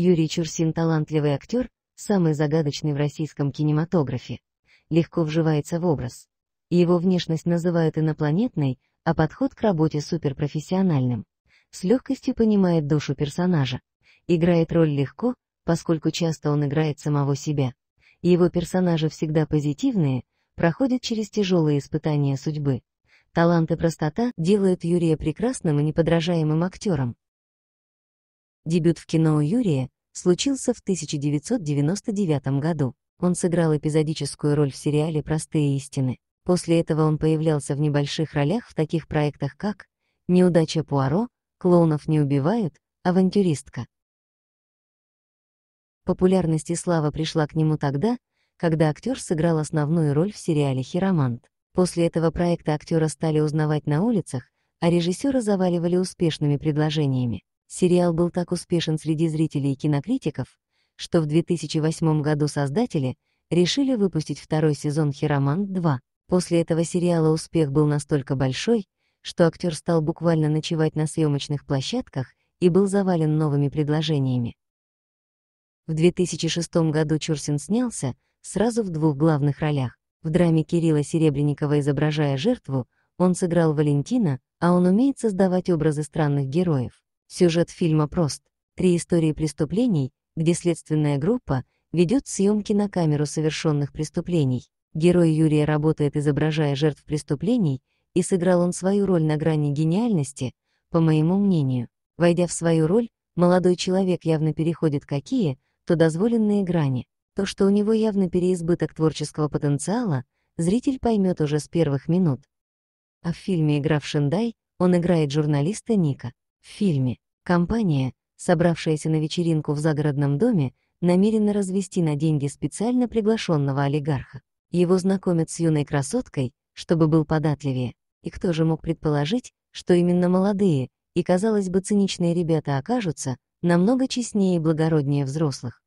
Юрий Чурсин – талантливый актер, самый загадочный в российском кинематографе. Легко вживается в образ. Его внешность называют инопланетной, а подход к работе суперпрофессиональным. С легкостью понимает душу персонажа. Играет роль легко, поскольку часто он играет самого себя. Его персонажи всегда позитивные, проходят через тяжелые испытания судьбы. Талант и простота делают Юрия прекрасным и неподражаемым актером. Дебют в кино у Юрия случился в 1999 году. Он сыграл эпизодическую роль в сериале «Простые истины». После этого он появлялся в небольших ролях в таких проектах, как «Неудача Пуаро», «Клоунов не убивают», «Авантюристка». Популярность и слава пришла к нему тогда, когда актер сыграл основную роль в сериале «Хиромант». После этого проекта актера стали узнавать на улицах, а режиссера заваливали успешными предложениями. Сериал был так успешен среди зрителей и кинокритиков, что в 2008 году создатели решили выпустить второй сезон «Хиромант 2». После этого сериала успех был настолько большой, что актер стал буквально ночевать на съемочных площадках и был завален новыми предложениями. В 2006 году Чурсин снялся сразу в двух главных ролях. В драме Кирилла Серебренникова «Изображая жертву» он сыграл Валентина, а он умеет создавать образы странных героев. Сюжет фильма прост. Три истории преступлений, где следственная группа ведет съемки на камеру совершенных преступлений. Герой Юрия работает, изображая жертв преступлений, и сыграл он свою роль на грани гениальности, по моему мнению. Войдя в свою роль, молодой человек явно переходит какие, то дозволенные грани. То, что у него явно переизбыток творческого потенциала, зритель поймет уже с первых минут. А в фильме «Игра в Шиндай» он играет журналиста Ника. В фильме компания, собравшаяся на вечеринку в загородном доме, намерена развести на деньги специально приглашенного олигарха. Его знакомят с юной красоткой, чтобы был податливее. И кто же мог предположить, что именно молодые и, казалось бы, циничные ребята окажутся намного честнее и благороднее взрослых.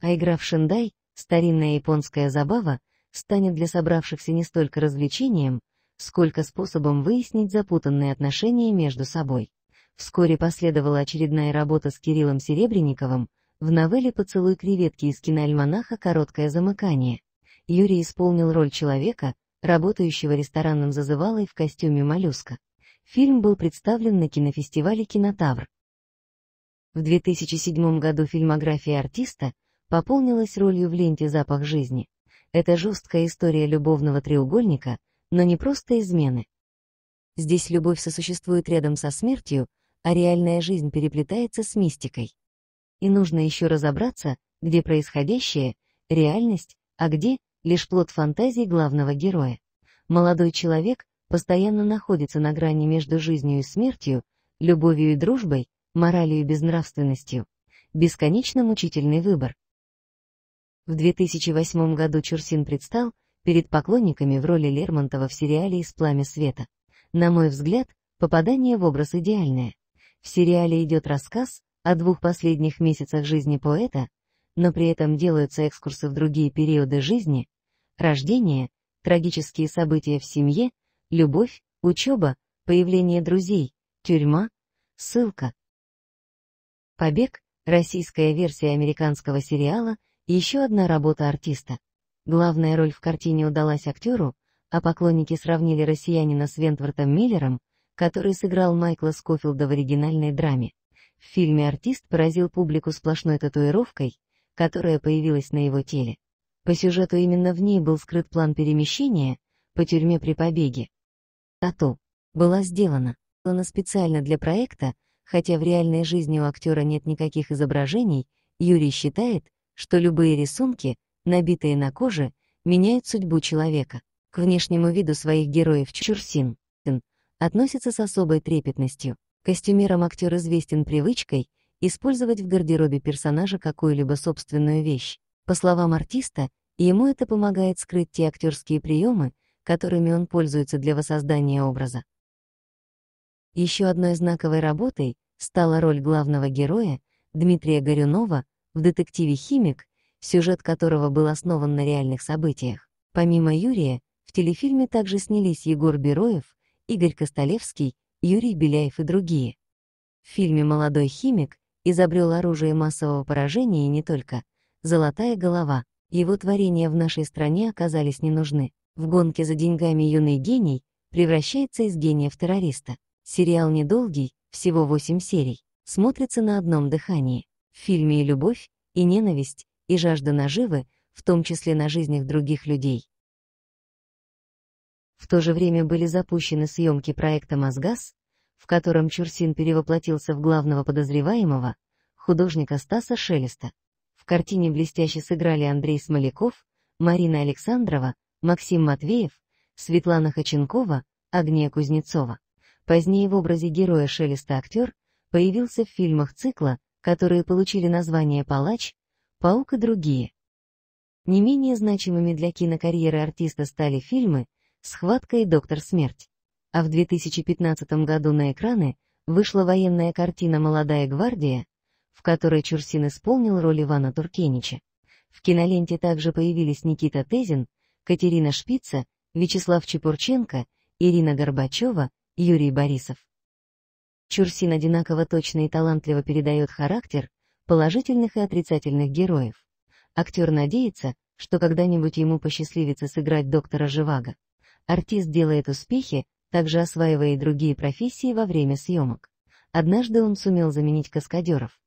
А игра в шиндай, старинная японская забава, станет для собравшихся не столько развлечением, сколько способом выяснить запутанные отношения между собой. Вскоре последовала очередная работа с Кириллом Серебренниковым в новелле «Поцелуй креветки» из киноальманаха «Короткое замыкание». Юрий исполнил роль человека, работающего ресторанным зазывалой в костюме моллюска. Фильм был представлен на кинофестивале «Кинотавр». В 2007 году фильмография артиста пополнилась ролью в ленте «Запах жизни». Это жесткая история любовного треугольника, но не просто измены. Здесь любовь сосуществует рядом со смертью, а реальная жизнь переплетается с мистикой. И нужно еще разобраться, где происходящее — реальность, а где — лишь плод фантазии главного героя. Молодой человек постоянно находится на грани между жизнью и смертью, любовью и дружбой, моралью и безнравственностью. Бесконечно мучительный выбор. В 2008 году Чурсин предстал перед поклонниками в роли Лермонтова в сериале «Из пламя света». На мой взгляд, попадание в образ идеальное. В сериале идет рассказ о двух последних месяцах жизни поэта, но при этом делаются экскурсы в другие периоды жизни, рождение, трагические события в семье, любовь, учеба, появление друзей, тюрьма, ссылка. «Побег» — российская версия американского сериала, еще одна работа артиста. Главная роль в картине удалась актеру, а поклонники сравнили россиянина с Вентвортом Миллером — который сыграл Майкла Скофилда в оригинальной драме. В фильме артист поразил публику сплошной татуировкой, которая появилась на его теле. По сюжету именно в ней был скрыт план перемещения по тюрьме при побеге. Тату была сделана. Она специально для проекта, хотя в реальной жизни у актера нет никаких изображений, Юрий считает, что любые рисунки, набитые на коже, меняют судьбу человека. К внешнему виду своих героев Чурсин относится с особой трепетностью. Костюмером актер известен привычкой использовать в гардеробе персонажа какую-либо собственную вещь. По словам артиста, ему это помогает скрыть те актерские приемы, которыми он пользуется для воссоздания образа. Еще одной знаковой работой стала роль главного героя Дмитрия Горюнова в детективе «Химик», сюжет которого был основан на реальных событиях. Помимо Юрия, в телефильме также снялись Егор Бероев, Игорь Костолевский, Юрий Беляев и другие. В фильме «Молодой химик» изобрел оружие массового поражения и не только. «Золотая голова». Его творения в нашей стране оказались не нужны. В гонке за деньгами юный гений превращается из гения в террориста. Сериал недолгий, всего 8 серий, смотрится на одном дыхании. В фильме и любовь, и ненависть, и жажда наживы, в том числе на жизнях других людей, в то же время были запущены съемки проекта «Мосгаз», в котором Чурсин перевоплотился в главного подозреваемого, художника Стаса Шелеста. В картине блестяще сыграли Андрей Смоляков, Марина Александрова, Максим Матвеев, Светлана Ходченкова, Агния Кузнецова. Позднее в образе героя Шелеста актер появился в фильмах цикла, которые получили название «Палач», «Паук» и другие. Не менее значимыми для кинокарьеры артиста стали фильмы, схватка и доктор смерть. А в 2015 году на экраны вышла военная картина «Молодая гвардия», в которой Чурсин исполнил роль Ивана Туркенича. В киноленте также появились Никита Тезин, Катерина Шпица, Вячеслав Чепурченко, Ирина Горбачева, Юрий Борисов. Чурсин одинаково точно и талантливо передает характер положительных и отрицательных героев. Актер надеется, что когда-нибудь ему посчастливится сыграть доктора Живаго. Артист делает успехи, также осваивая и другие профессии во время съемок. Однажды он сумел заменить каскадеров.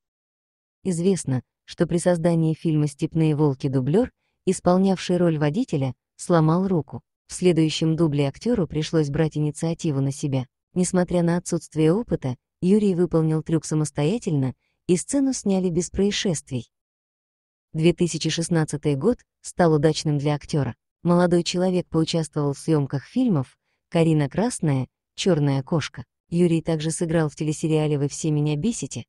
Известно, что при создании фильма «Степные волки» дублер, исполнявший роль водителя, сломал руку. В следующем дубле актеру пришлось брать инициативу на себя. Несмотря на отсутствие опыта, Юрий выполнил трюк самостоятельно, и сцену сняли без происшествий. 2016 год стал удачным для актера. Молодой человек поучаствовал в съемках фильмов «Карина Красная», «Черная кошка». Юрий также сыграл в телесериале «Вы все меня бесите»,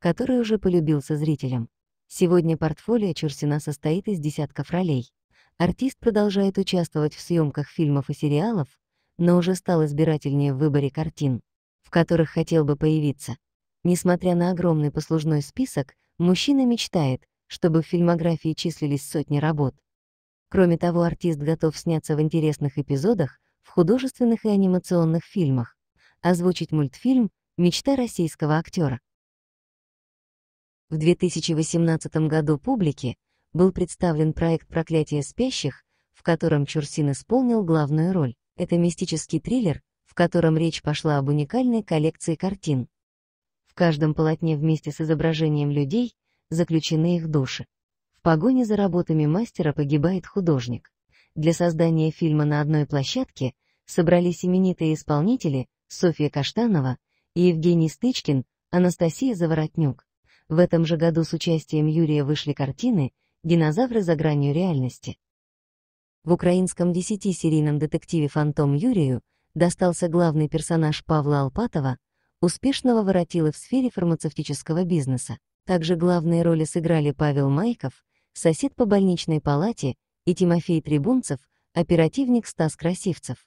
который уже полюбился зрителям. Сегодня портфолио Чурсина состоит из десятков ролей. Артист продолжает участвовать в съемках фильмов и сериалов, но уже стал избирательнее в выборе картин, в которых хотел бы появиться. Несмотря на огромный послужной список, мужчина мечтает, чтобы в фильмографии числились сотни работ. Кроме того, артист готов сняться в интересных эпизодах в художественных и анимационных фильмах, озвучить мультфильм «Мечта российского актера». В 2018 году публике был представлен проект «Проклятие спящих», в котором Чурсин исполнил главную роль. Это мистический триллер, в котором речь пошла об уникальной коллекции картин. В каждом полотне вместе с изображением людей заключены их души погоне за работами мастера погибает художник. Для создания фильма на одной площадке собрались именитые исполнители Софья Каштанова, и Евгений Стычкин, Анастасия Заворотнюк. В этом же году с участием Юрия вышли картины «Динозавры за гранью реальности». В украинском десятисерийном детективе «Фантом Юрию» достался главный персонаж Павла Алпатова, успешного воротила в сфере фармацевтического бизнеса. Также главные роли сыграли Павел Майков, сосед по больничной палате, и Тимофей Трибунцев, оперативник Стас Красивцев.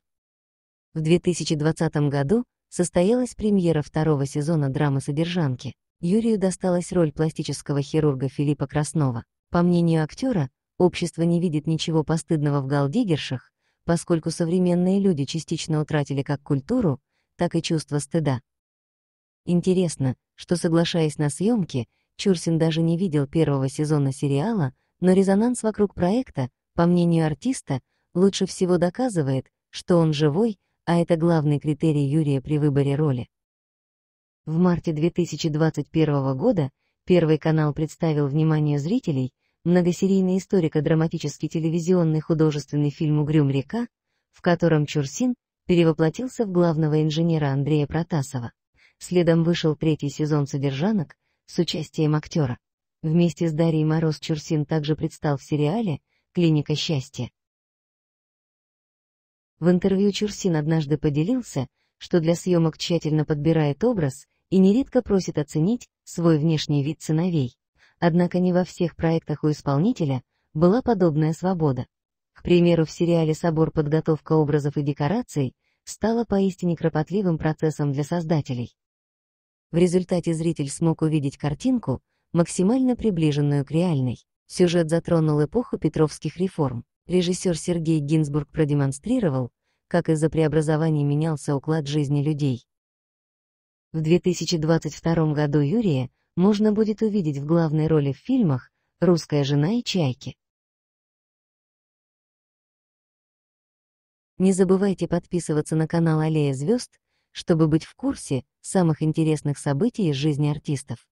В 2020 году состоялась премьера второго сезона драмы «Содержанки». Юрию досталась роль пластического хирурга Филиппа Краснова. По мнению актера, общество не видит ничего постыдного в галдигершах, поскольку современные люди частично утратили как культуру, так и чувство стыда. Интересно, что, соглашаясь на съемки, Чурсин даже не видел первого сезона сериала, но резонанс вокруг проекта, по мнению артиста, лучше всего доказывает, что он живой, а это главный критерий Юрия при выборе роли. В марте 2021 года Первый канал представил вниманию зрителей многосерийный историко-драматический телевизионный художественный фильм «Угрюм река», в котором Чурсин перевоплотился в главного инженера Андрея Протасова. Следом вышел третий сезон «Содержанок» с участием актера. Вместе с Дарьей Мороз Чурсин также предстал в сериале «Клиника счастья». В интервью Чурсин однажды поделился, что для съемок тщательно подбирает образ и нередко просит оценить свой внешний вид сыновей. Однако не во всех проектах у исполнителя была подобная свобода. К примеру, в сериале «Собор. Подготовка образов и декораций» стала поистине кропотливым процессом для создателей. В результате зритель смог увидеть картинку, максимально приближенную к реальной. Сюжет затронул эпоху петровских реформ. Режиссер Сергей Гинзбург продемонстрировал, как из-за преобразований менялся уклад жизни людей. В 2022 году Юрия можно будет увидеть в главной роли в фильмах «Русская жена» и «Чайки». Не забывайте подписываться на канал «Аллея звезд», чтобы быть в курсе самых интересных событий из жизни артистов.